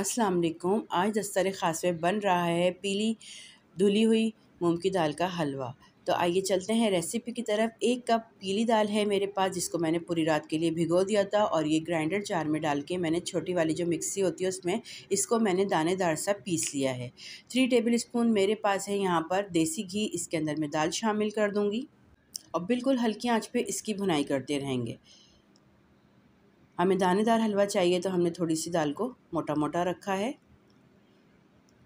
अस्सलाम वालेकुम आज दस्तर ख़ास में बन रहा है पीली धुली हुई मूंग की दाल का हलवा तो आइए चलते हैं रेसिपी की तरफ एक कप पीली दाल है मेरे पास जिसको मैंने पूरी रात के लिए भिगो दिया था और ये ग्राइंडर जार में डाल के मैंने छोटी वाली जो मिक्सी होती है उसमें इसको मैंने दानेदार सा पीस लिया है थ्री टेबल स्पून मेरे पास है यहाँ पर देसी घी इसके अंदर मैं दाल शामिल कर दूँगी और बिल्कुल हल्की आँच पर इसकी भुनाई करते रहेंगे हमें दानेदार हलवा चाहिए तो हमने थोड़ी सी दाल को मोटा मोटा रखा है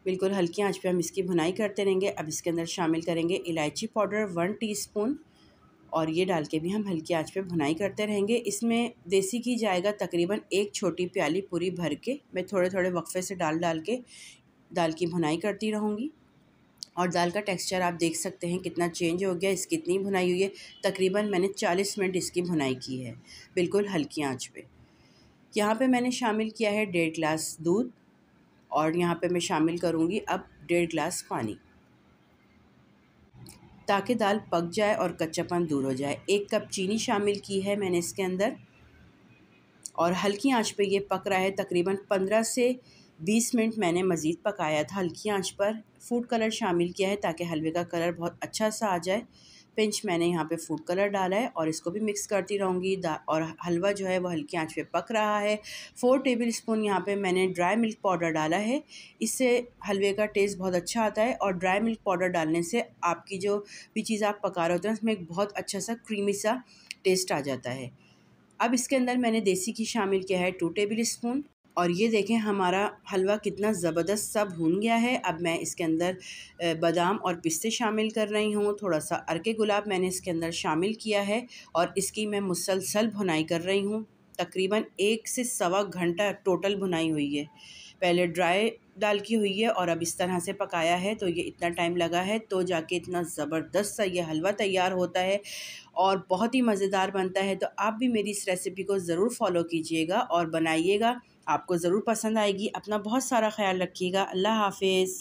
बिल्कुल हल्की आंच पे हम इसकी भुनाई करते रहेंगे अब इसके अंदर शामिल करेंगे इलायची पाउडर वन टीस्पून और ये डाल के भी हम हल्की आंच पे भुनाई करते रहेंगे इसमें देसी घी जाएगा तकरीबन एक छोटी प्याली पूरी भर के मैं थोड़े थोड़े वक्फे से डाल डाल के दाल की भुनाई करती रहूँगी और दाल का टेक्स्चर आप देख सकते हैं कितना चेंज हो गया इसकी इतनी भुनाई हुई है तकरीबन मैंने चालीस मिनट इसकी भुनाई की है बिल्कुल हल्की आँच पर यहाँ पे मैंने शामिल किया है डेढ़ ग्लास दूध और यहाँ पे मैं शामिल करूँगी अब डेढ़ ग्लास पानी ताकि दाल पक जाए और कच्चापन दूर हो जाए एक कप चीनी शामिल की है मैंने इसके अंदर और हल्की आंच पे ये पक रहा है तकरीबन पंद्रह से बीस मिनट मैंने मज़ीद पकाया था हल्की आंच पर फूड कलर शामिल किया है ताकि हलवे का कलर बहुत अच्छा सा आ जाए पिंच मैंने यहाँ पे फूड कलर डाला है और इसको भी मिक्स करती रहूँगी और हलवा जो है वो हल्की आंच पे पक रहा है फोर टेबल स्पून यहाँ पे मैंने ड्राई मिल्क पाउडर डाला है इससे हलवे का टेस्ट बहुत अच्छा आता है और ड्राई मिल्क पाउडर डालने से आपकी जो भी चीज़ आप पका रहे होते हैं उसमें एक बहुत अच्छा सा क्रीमी सा टेस्ट आ जाता है अब इसके अंदर मैंने देसी घी शामिल किया है टू टेबल स्पून और ये देखें हमारा हलवा कितना ज़बरदस्त सा भून गया है अब मैं इसके अंदर बादाम और पिस्ते शामिल कर रही हूँ थोड़ा सा अरके गुलाब मैंने इसके अंदर शामिल किया है और इसकी मैं मुसलसल भुनाई कर रही हूँ तकरीबन एक से सवा घंटा टोटल भुनाई हुई है पहले ड्राई डाल की हुई है और अब इस तरह से पकाया है तो ये इतना टाइम लगा है तो जाके इतना ज़बरदस्त सा ये हलवा तैयार होता है और बहुत ही मज़ेदार बनता है तो आप भी मेरी इस रेसिपी को ज़रूर फॉलो कीजिएगा और बनाइएगा आपको ज़रूर पसंद आएगी अपना बहुत सारा ख्याल रखिएगा अल्लाह हाफिज़